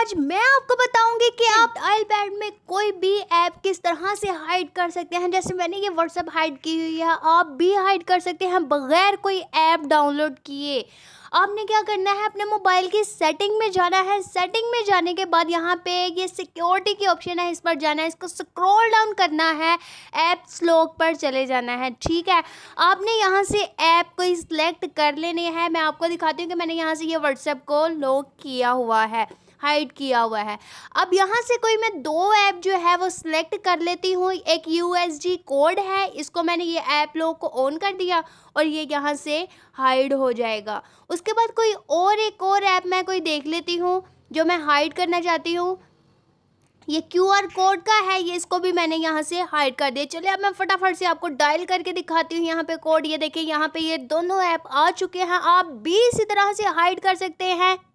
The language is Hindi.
आज मैं आपको बताऊंगी कि हम्म। आप आईपैड में कोई भी ऐप किस तरह से हाइड कर सकते हैं जैसे मैंने ये व्हाट्सएप हाइड की हुई है आप भी हाइड कर सकते हैं बगैर कोई ऐप डाउनलोड किए आपने क्या करना है अपने मोबाइल की सेटिंग में जाना है सेटिंग में जाने के बाद यहाँ पे ये सिक्योरिटी की ऑप्शन है इस पर जाना है इसको स्क्रॉल डाउन करना है ऐप्स लॉक पर चले जाना है ठीक है आपने यहाँ से ऐप को सिलेक्ट कर लेने हैं मैं आपको दिखाती हूँ कि मैंने यहाँ से ये व्हाट्सएप को लॉक किया हुआ है हाइड किया हुआ है अब यहाँ से कोई मैं दो ऐप जो है वो सिलेक्ट कर लेती हूँ एक यू कोड है इसको मैंने ये ऐप लोग को ऑन कर दिया और ये यहाँ से हाइड हो जाएगा उसके बाद कोई और एक और ऐप मैं कोई देख लेती हूँ जो मैं हाइड करना चाहती हूँ ये क्यू आर कोड का है ये इसको भी मैंने यहाँ से हाइड कर दिया चलिए अब मैं फटाफट से आपको डायल करके दिखाती हूँ यहाँ पे कोड ये देखिए यहाँ पे ये दोनों ऐप आ चुके हैं आप भी इसी तरह से हाइड कर सकते हैं